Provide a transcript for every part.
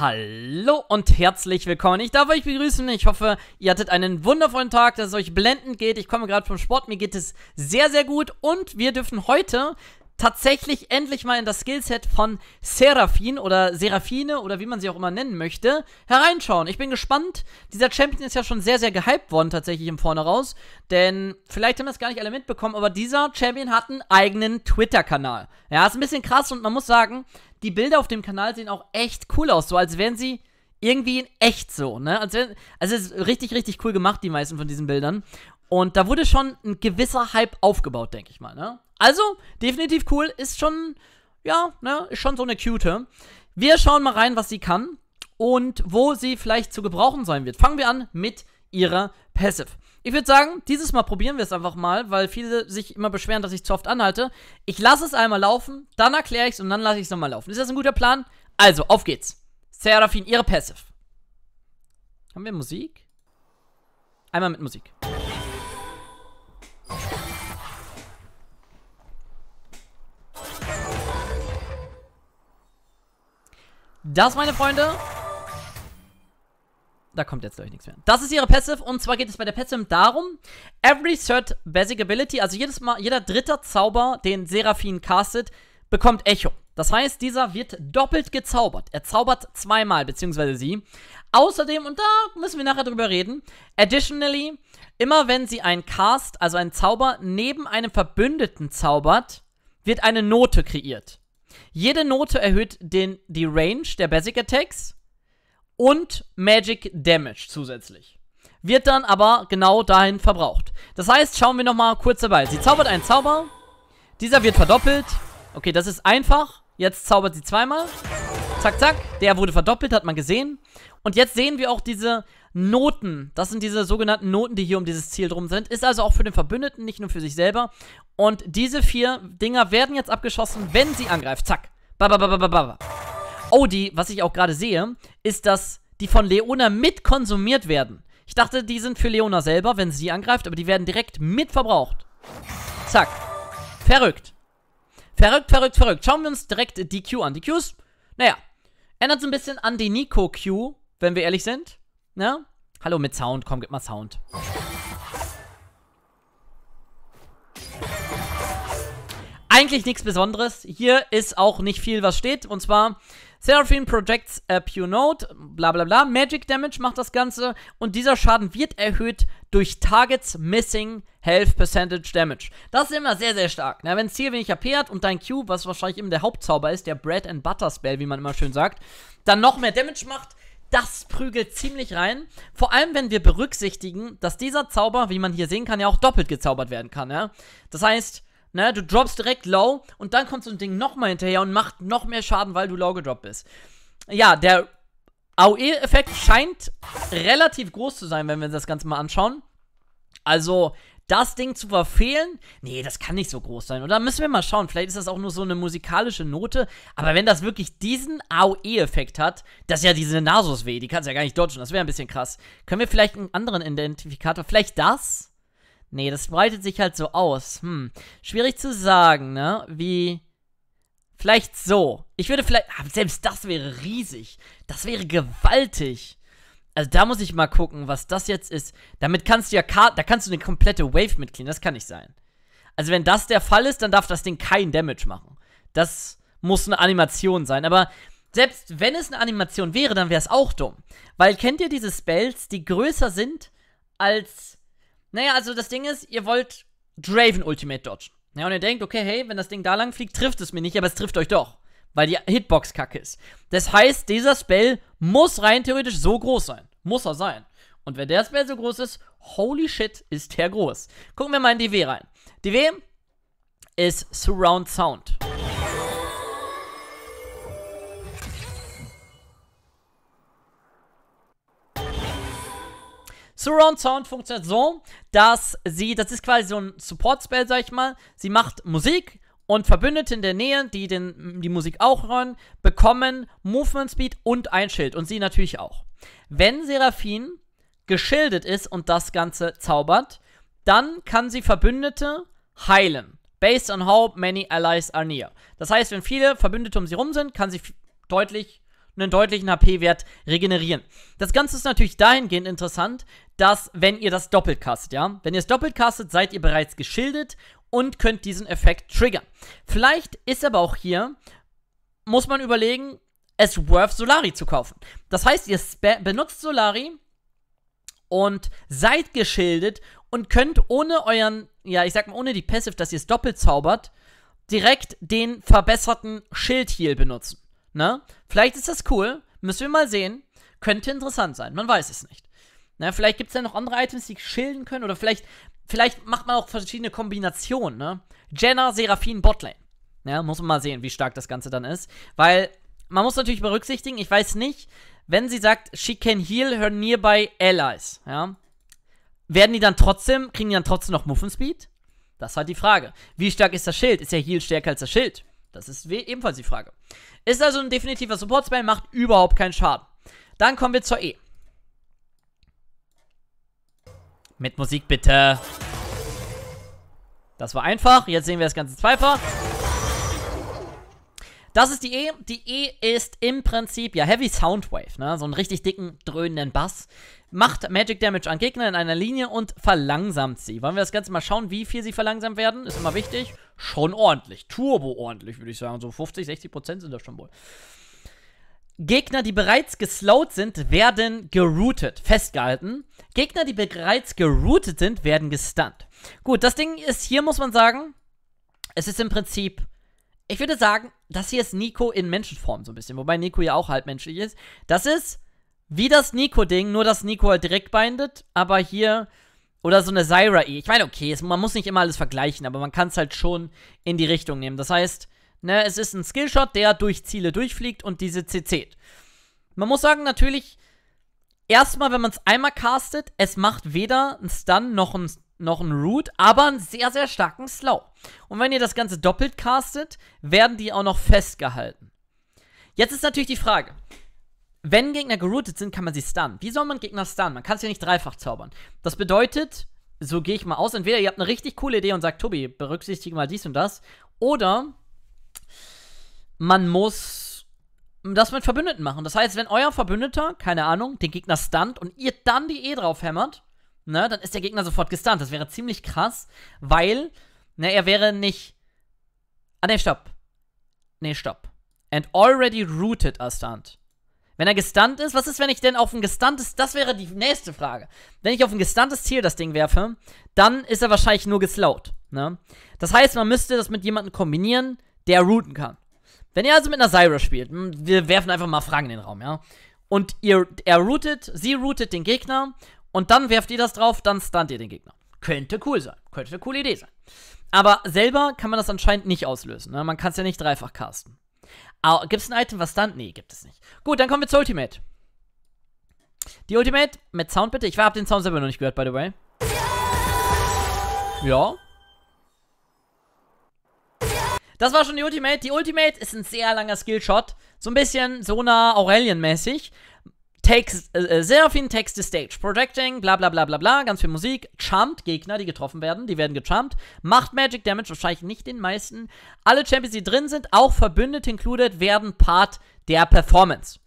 Hallo und herzlich willkommen. Ich darf euch begrüßen. Ich hoffe, ihr hattet einen wundervollen Tag, dass es euch blendend geht. Ich komme gerade vom Sport, mir geht es sehr, sehr gut. Und wir dürfen heute tatsächlich endlich mal in das Skillset von Seraphin oder Seraphine oder wie man sie auch immer nennen möchte, hereinschauen. Ich bin gespannt. Dieser Champion ist ja schon sehr, sehr gehypt worden tatsächlich im Vorne Denn vielleicht haben das gar nicht alle mitbekommen, aber dieser Champion hat einen eigenen Twitter-Kanal. Ja, ist ein bisschen krass und man muss sagen, die Bilder auf dem Kanal sehen auch echt cool aus. So als wären sie irgendwie in echt so, ne? Also, also es ist richtig, richtig cool gemacht, die meisten von diesen Bildern. Und da wurde schon ein gewisser Hype aufgebaut, denke ich mal, ne? Also, definitiv cool, ist schon, ja, ne, ist schon so eine cute. Wir schauen mal rein, was sie kann und wo sie vielleicht zu gebrauchen sein wird. Fangen wir an mit ihrer Passive. Ich würde sagen, dieses Mal probieren wir es einfach mal, weil viele sich immer beschweren, dass ich zu oft anhalte. Ich lasse es einmal laufen, dann erkläre ich es und dann lasse ich es nochmal laufen. Ist das ein guter Plan? Also, auf geht's. Seraphine, ihre Passive. Haben wir Musik? Einmal mit Musik. Das, meine Freunde, da kommt jetzt, glaube ich, nichts mehr. Das ist ihre Passive und zwar geht es bei der Passive darum, every third basic ability, also jedes Mal, jeder dritte Zauber, den Seraphin castet, bekommt Echo. Das heißt, dieser wird doppelt gezaubert. Er zaubert zweimal, beziehungsweise sie. Außerdem, und da müssen wir nachher drüber reden, additionally, immer wenn sie einen Cast, also einen Zauber, neben einem Verbündeten zaubert, wird eine Note kreiert. Jede Note erhöht den, die Range der Basic Attacks und Magic Damage zusätzlich. Wird dann aber genau dahin verbraucht. Das heißt, schauen wir nochmal kurz dabei. Sie zaubert einen Zauber. Dieser wird verdoppelt. Okay, das ist einfach. Jetzt zaubert sie zweimal. Zack, zack. Der wurde verdoppelt, hat man gesehen. Und jetzt sehen wir auch diese Noten. Das sind diese sogenannten Noten, die hier um dieses Ziel drum sind. Ist also auch für den Verbündeten, nicht nur für sich selber. Und diese vier Dinger werden jetzt abgeschossen, wenn sie angreift. Zack. Babababababa. Oh, die, was ich auch gerade sehe, ist, dass die von Leona mit konsumiert werden. Ich dachte, die sind für Leona selber, wenn sie angreift, aber die werden direkt mitverbraucht. Zack. Verrückt. Verrückt, verrückt, verrückt. Schauen wir uns direkt die Q an. Die Qs, naja, ändert so ein bisschen an die Nico Q, wenn wir ehrlich sind. Ja? Ne? Hallo mit Sound, komm, gib mal Sound. Eigentlich nichts Besonderes. Hier ist auch nicht viel, was steht. Und zwar Seraphine projects a Pure Note, bla bla bla. Magic Damage macht das Ganze. Und dieser Schaden wird erhöht durch Targets Missing Health Percentage Damage. Das ist immer sehr, sehr stark. Na, ne? wenn es hier wenig AP hat und dein Q, was wahrscheinlich eben der Hauptzauber ist, der Bread and Butter Spell, wie man immer schön sagt, dann noch mehr Damage macht, das prügelt ziemlich rein. Vor allem, wenn wir berücksichtigen, dass dieser Zauber, wie man hier sehen kann, ja auch doppelt gezaubert werden kann. Ja? Das heißt, ne, du droppst direkt low und dann kommt so ein Ding nochmal hinterher und macht noch mehr Schaden, weil du low gedroppt bist. Ja, der AOE-Effekt scheint relativ groß zu sein, wenn wir uns das Ganze mal anschauen. Also, das Ding zu verfehlen, nee, das kann nicht so groß sein. Und da müssen wir mal schauen. Vielleicht ist das auch nur so eine musikalische Note. Aber wenn das wirklich diesen AOE-Effekt hat, das ist ja diese nasus weh, die kannst du ja gar nicht dodgen. Das wäre ein bisschen krass. Können wir vielleicht einen anderen Identifikator? Vielleicht das? Nee, das breitet sich halt so aus. Hm. Schwierig zu sagen, ne? Wie. Vielleicht so. Ich würde vielleicht. Ah, selbst das wäre riesig. Das wäre gewaltig. Also da muss ich mal gucken, was das jetzt ist. Damit kannst du ja Karten, da kannst du eine komplette Wave mitkriegen. Das kann nicht sein. Also wenn das der Fall ist, dann darf das Ding keinen Damage machen. Das muss eine Animation sein. Aber selbst wenn es eine Animation wäre, dann wäre es auch dumm. Weil kennt ihr diese Spells, die größer sind als... Naja, also das Ding ist, ihr wollt Draven Ultimate dodgen. Ja, und ihr denkt, okay, hey, wenn das Ding da lang fliegt, trifft es mir nicht, aber es trifft euch doch. Weil die Hitbox kacke ist. Das heißt, dieser Spell muss rein theoretisch so groß sein. Muss er sein. Und wenn der Spell so groß ist, holy shit, ist der groß. Gucken wir mal in die W rein. Die W ist Surround Sound. Surround Sound funktioniert so, dass sie, das ist quasi so ein Support-Spell, sag ich mal. Sie macht Musik und Verbündete in der Nähe, die den, die Musik auch hören, bekommen Movement Speed und ein Schild. Und sie natürlich auch. Wenn Seraphin geschildet ist und das Ganze zaubert, dann kann sie Verbündete heilen. Based on how many allies are near. Das heißt, wenn viele Verbündete um sie rum sind, kann sie deutlich einen deutlichen HP-Wert regenerieren. Das Ganze ist natürlich dahingehend interessant, dass wenn ihr das doppelt castet, ja, wenn ihr es doppelt castet, seid ihr bereits geschildet und könnt diesen Effekt triggern. Vielleicht ist aber auch hier, muss man überlegen, es worth, Solari zu kaufen. Das heißt, ihr benutzt Solari und seid geschildet und könnt ohne euren, ja, ich sag mal, ohne die Passive, dass ihr es doppelt zaubert, direkt den verbesserten Schildheal benutzen. Ne? Vielleicht ist das cool, müssen wir mal sehen. Könnte interessant sein, man weiß es nicht. Ne? Vielleicht gibt es ja noch andere Items, die schilden können oder vielleicht, vielleicht macht man auch verschiedene Kombinationen. Ne? Jenna, Seraphine, Botlane. Ja, ne? muss man mal sehen, wie stark das Ganze dann ist. Weil man muss natürlich berücksichtigen, ich weiß nicht, wenn sie sagt, she can heal her nearby allies, ja, werden die dann trotzdem, kriegen die dann trotzdem noch Muffenspeed? Das ist halt die Frage. Wie stark ist das Schild? Ist der Heal stärker als das Schild? Das ist ebenfalls die Frage. Ist also ein definitiver Support-Spell, macht überhaupt keinen Schaden. Dann kommen wir zur E. Mit Musik bitte. Das war einfach. Jetzt sehen wir das Ganze zweifach das ist die E. Die E ist im Prinzip, ja, Heavy Soundwave, ne? So einen richtig dicken, dröhnenden Bass. Macht Magic Damage an Gegner in einer Linie und verlangsamt sie. Wollen wir das Ganze mal schauen, wie viel sie verlangsamt werden? Ist immer wichtig. Schon ordentlich. Turbo ordentlich, würde ich sagen. So 50, 60 Prozent sind das schon wohl. Gegner, die bereits geslowt sind, werden geroutet, festgehalten. Gegner, die bereits geroutet sind, werden gestunt. Gut, das Ding ist, hier muss man sagen, es ist im Prinzip, ich würde sagen, das hier ist Nico in Menschenform so ein bisschen, wobei Nico ja auch halb menschlich ist. Das ist wie das Nico-Ding, nur dass Nico halt direkt bindet, aber hier oder so eine Zyra E. Ich meine, okay, es, man muss nicht immer alles vergleichen, aber man kann es halt schon in die Richtung nehmen. Das heißt, ne, es ist ein Skillshot, der durch Ziele durchfliegt und diese CC't. Man muss sagen, natürlich, erstmal, wenn man es einmal castet, es macht weder einen Stun noch einen noch einen Root, aber einen sehr, sehr starken Slow. Und wenn ihr das Ganze doppelt castet, werden die auch noch festgehalten. Jetzt ist natürlich die Frage, wenn Gegner geroutet sind, kann man sie stunnen. Wie soll man Gegner stunnen? Man kann es ja nicht dreifach zaubern. Das bedeutet, so gehe ich mal aus, entweder ihr habt eine richtig coole Idee und sagt, Tobi, berücksichtige mal dies und das, oder man muss das mit Verbündeten machen. Das heißt, wenn euer Verbündeter, keine Ahnung, den Gegner stunt und ihr dann die E drauf hämmert, ne, dann ist der Gegner sofort gestunt. Das wäre ziemlich krass, weil, ne, er wäre nicht. Ah, ne, stopp. Ne, stopp. And already rooted a stunt. Wenn er gestunt ist, was ist, wenn ich denn auf ein gestuntes, das wäre die nächste Frage. Wenn ich auf ein gestuntes Ziel das Ding werfe, dann ist er wahrscheinlich nur geslowt. Ne? Das heißt, man müsste das mit jemandem kombinieren, der rooten kann. Wenn ihr also mit einer Zyra spielt, hm, wir werfen einfach mal Fragen in den Raum, ja? Und ihr, er rootet, sie rootet den Gegner und dann werft ihr das drauf, dann stunt ihr den Gegner. Könnte cool sein. Könnte eine coole Idee sein. Aber selber kann man das anscheinend nicht auslösen. Ne? Man kann es ja nicht dreifach casten. Gibt es ein Item, was stunt? Nee, gibt es nicht. Gut, dann kommen wir zur Ultimate. Die Ultimate mit Sound bitte. Ich habe den Sound selber noch nicht gehört, by the way. Ja. Das war schon die Ultimate. Die Ultimate ist ein sehr langer Skillshot. So ein bisschen Sona aurelien mäßig Takes äh, Seraphim takes the stage, projecting, bla bla bla bla bla, ganz viel Musik, charmt Gegner, die getroffen werden, die werden gecharmt, macht Magic Damage, wahrscheinlich nicht den meisten. Alle Champions, die drin sind, auch Verbündete included, werden Part der Performance.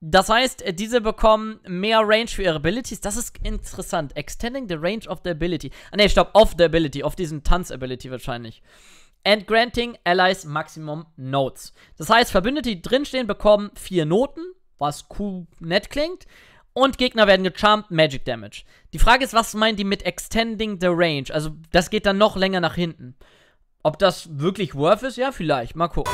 Das heißt, äh, diese bekommen mehr Range für ihre Abilities. Das ist interessant. Extending the range of the ability. Ah, ne, stopp, of the ability, auf diesen Tanz-Ability wahrscheinlich. And granting allies maximum notes. Das heißt, Verbündete, die drinstehen, bekommen vier Noten was cool nett klingt. Und Gegner werden gecharmt, Magic Damage. Die Frage ist, was meinen die mit Extending the Range? Also, das geht dann noch länger nach hinten. Ob das wirklich worth ist? Ja, vielleicht. Mal gucken.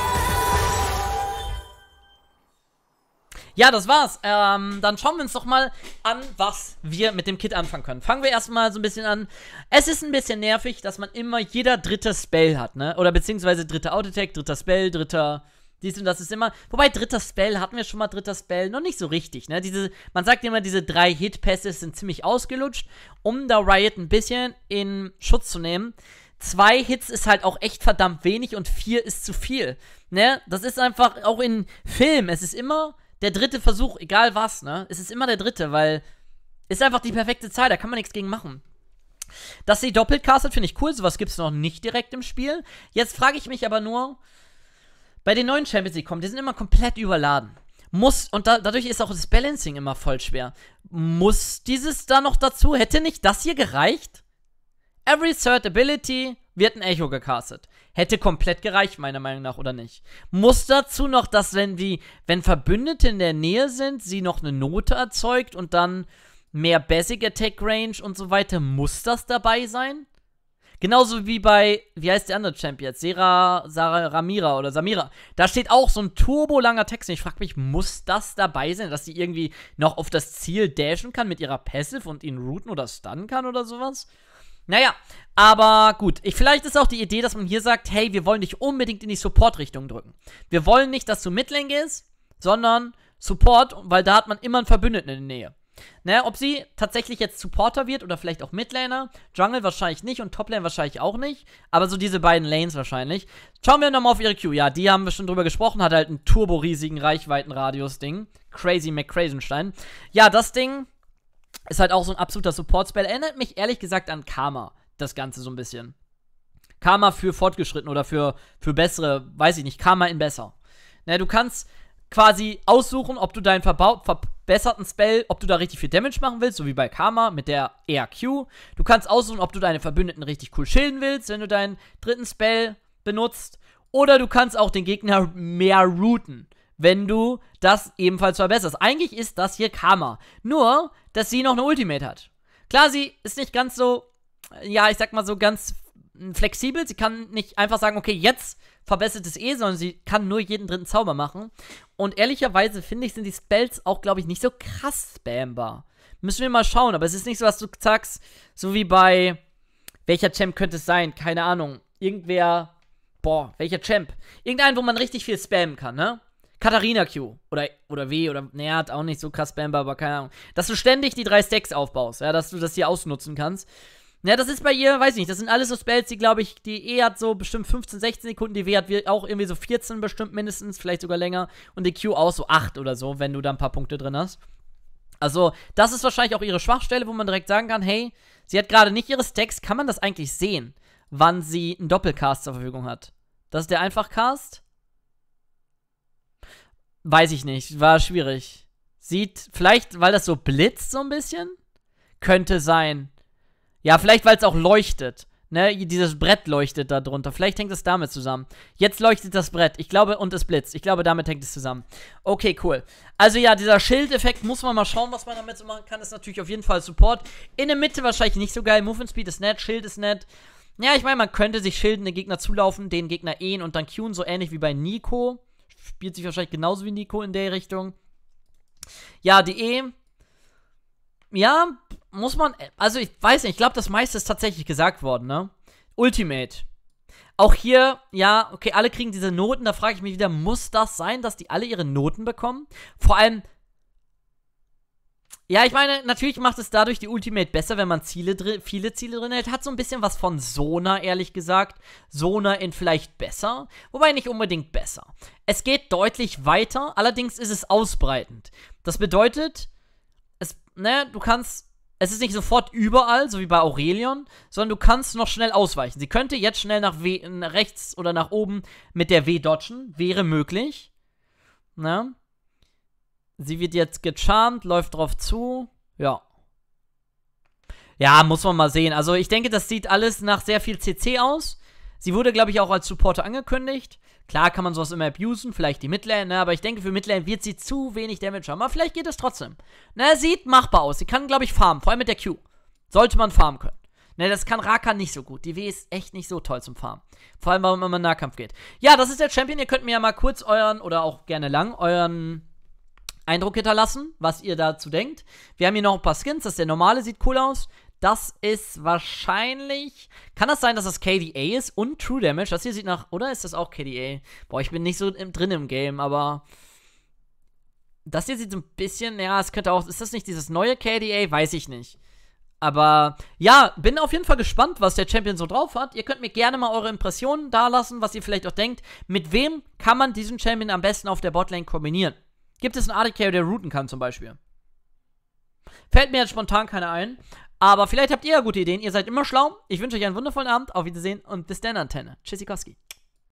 Ja, das war's. Ähm, dann schauen wir uns doch mal an, was wir mit dem Kit anfangen können. Fangen wir erstmal so ein bisschen an. Es ist ein bisschen nervig, dass man immer jeder dritte Spell hat, ne? Oder beziehungsweise dritte Auto-Attack, dritter Spell, dritter dies und das ist immer. Wobei, dritter Spell hatten wir schon mal, dritter Spell, noch nicht so richtig, ne? Diese, man sagt immer, diese drei Hit-Pässe sind ziemlich ausgelutscht, um da Riot ein bisschen in Schutz zu nehmen. Zwei Hits ist halt auch echt verdammt wenig und vier ist zu viel. Ne? Das ist einfach auch in Film. Es ist immer der dritte Versuch, egal was, ne? Es ist immer der dritte, weil ist einfach die perfekte Zahl, da kann man nichts gegen machen. Dass sie doppelt castet, finde ich cool. Sowas gibt es noch nicht direkt im Spiel. Jetzt frage ich mich aber nur, bei den neuen Champions League kommen, die sind immer komplett überladen. Muss, und da, dadurch ist auch das Balancing immer voll schwer. Muss dieses da noch dazu? Hätte nicht das hier gereicht? Every Third Ability wird ein Echo gecastet. Hätte komplett gereicht, meiner Meinung nach, oder nicht? Muss dazu noch, dass wenn die, wenn Verbündete in der Nähe sind, sie noch eine Note erzeugt und dann mehr Basic Attack Range und so weiter, muss das dabei sein? Genauso wie bei, wie heißt der andere Champ jetzt? Sera, Sara, Ramira oder Samira. Da steht auch so ein turbolanger Text. Und ich frage mich, muss das dabei sein, dass sie irgendwie noch auf das Ziel dashen kann mit ihrer Passive und ihn routen oder stunnen kann oder sowas? Naja, aber gut. Ich, vielleicht ist auch die Idee, dass man hier sagt, hey, wir wollen dich unbedingt in die Support-Richtung drücken. Wir wollen nicht, dass du Midlane gehst, sondern Support, weil da hat man immer einen Verbündeten in der Nähe. Ne, ob sie tatsächlich jetzt Supporter wird oder vielleicht auch Midlaner. Jungle wahrscheinlich nicht und Toplane wahrscheinlich auch nicht. Aber so diese beiden Lanes wahrscheinlich. Schauen wir nochmal auf ihre Q. Ja, die haben wir schon drüber gesprochen. Hat halt einen turbo-riesigen Reichweitenradius-Ding. Crazy McCrazenstein. Ja, das Ding ist halt auch so ein absoluter Support-Spell. Erinnert mich ehrlich gesagt an Karma, das Ganze so ein bisschen. Karma für fortgeschritten oder für, für bessere, weiß ich nicht, Karma in besser. Ne, du kannst quasi aussuchen, ob du deinen Verbau Ver besserten Spell, ob du da richtig viel Damage machen willst, so wie bei Karma mit der ERQ. Du kannst aussuchen, ob du deine Verbündeten richtig cool schilden willst, wenn du deinen dritten Spell benutzt. Oder du kannst auch den Gegner mehr routen, wenn du das ebenfalls verbesserst. Eigentlich ist das hier Karma. Nur, dass sie noch eine Ultimate hat. Klar, sie ist nicht ganz so, ja, ich sag mal so ganz äh, flexibel. Sie kann nicht einfach sagen, okay, jetzt verbessert es eh, sondern sie kann nur jeden dritten Zauber machen. Und ehrlicherweise finde ich, sind die Spells auch, glaube ich, nicht so krass spambar. Müssen wir mal schauen, aber es ist nicht so, dass du sagst, so wie bei welcher Champ könnte es sein? Keine Ahnung. Irgendwer, boah, welcher Champ? Irgendein, wo man richtig viel spammen kann, ne? Katharina Q oder, oder W oder naja, hat auch nicht so krass spambar, aber keine Ahnung. Dass du ständig die drei Stacks aufbaust, ja, dass du das hier ausnutzen kannst. Ja, das ist bei ihr, weiß ich nicht, das sind alles so Spells, die, glaube ich, die E hat so bestimmt 15, 16 Sekunden, die W hat auch irgendwie so 14 bestimmt mindestens, vielleicht sogar länger. Und die Q auch so 8 oder so, wenn du da ein paar Punkte drin hast. Also, das ist wahrscheinlich auch ihre Schwachstelle, wo man direkt sagen kann, hey, sie hat gerade nicht ihre Stacks, kann man das eigentlich sehen, wann sie einen Doppelcast zur Verfügung hat? Das ist der Einfachcast? Weiß ich nicht, war schwierig. Sieht vielleicht, weil das so blitzt so ein bisschen? Könnte sein. Ja, vielleicht, weil es auch leuchtet. Ne, dieses Brett leuchtet da drunter. Vielleicht hängt es damit zusammen. Jetzt leuchtet das Brett. Ich glaube, und es blitzt. Ich glaube, damit hängt es zusammen. Okay, cool. Also ja, dieser Schildeffekt muss man mal schauen, was man damit so machen kann. ist natürlich auf jeden Fall Support. In der Mitte wahrscheinlich nicht so geil. Movement Speed ist nett, Schild ist nett. Ja, ich meine, man könnte sich schilden, den Gegner zulaufen, den Gegner ehen und dann queuen, so ähnlich wie bei Nico. Spielt sich wahrscheinlich genauso wie Nico in der Richtung. Ja, die E. Ja, muss man, also ich weiß nicht, ich glaube, das meiste ist tatsächlich gesagt worden, ne? Ultimate. Auch hier, ja, okay, alle kriegen diese Noten, da frage ich mich wieder, muss das sein, dass die alle ihre Noten bekommen? Vor allem, ja, ich meine, natürlich macht es dadurch die Ultimate besser, wenn man Ziele drin, viele Ziele drin hält. Hat so ein bisschen was von Sona, ehrlich gesagt. Sona in vielleicht besser, wobei nicht unbedingt besser. Es geht deutlich weiter, allerdings ist es ausbreitend. Das bedeutet, es, ne, du kannst es ist nicht sofort überall, so wie bei Aurelion, sondern du kannst noch schnell ausweichen. Sie könnte jetzt schnell nach, w nach rechts oder nach oben mit der W dodgen, wäre möglich. Ne? Sie wird jetzt gecharmt, läuft drauf zu. Ja. Ja, muss man mal sehen. Also ich denke, das sieht alles nach sehr viel CC aus. Sie wurde, glaube ich, auch als Supporter angekündigt. Klar kann man sowas immer abusen, vielleicht die Midlane, ne? aber ich denke, für Midlane wird sie zu wenig Damage haben. Aber vielleicht geht es trotzdem. Na, ne, sieht machbar aus. Sie kann, glaube ich, farmen, vor allem mit der Q. Sollte man farmen können. Ne, das kann Rakan nicht so gut. Die W ist echt nicht so toll zum Farmen. Vor allem, wenn man in Nahkampf geht. Ja, das ist der Champion. Ihr könnt mir ja mal kurz euren, oder auch gerne lang, euren Eindruck hinterlassen, was ihr dazu denkt. Wir haben hier noch ein paar Skins. Das ist der normale, sieht cool aus. Das ist wahrscheinlich. Kann das sein, dass das KDA ist und True Damage? Das hier sieht nach. Oder ist das auch KDA? Boah, ich bin nicht so im, drin im Game, aber. Das hier sieht so ein bisschen. Ja, es könnte auch. Ist das nicht dieses neue KDA? Weiß ich nicht. Aber ja, bin auf jeden Fall gespannt, was der Champion so drauf hat. Ihr könnt mir gerne mal eure Impressionen dalassen, was ihr vielleicht auch denkt. Mit wem kann man diesen Champion am besten auf der Botlane kombinieren? Gibt es einen AD Carry, der routen kann zum Beispiel? Fällt mir jetzt spontan keiner ein. Aber vielleicht habt ihr ja gute Ideen. Ihr seid immer schlau. Ich wünsche euch einen wundervollen Abend. Auf Wiedersehen und bis dann, Antenne. Tschüssikowski.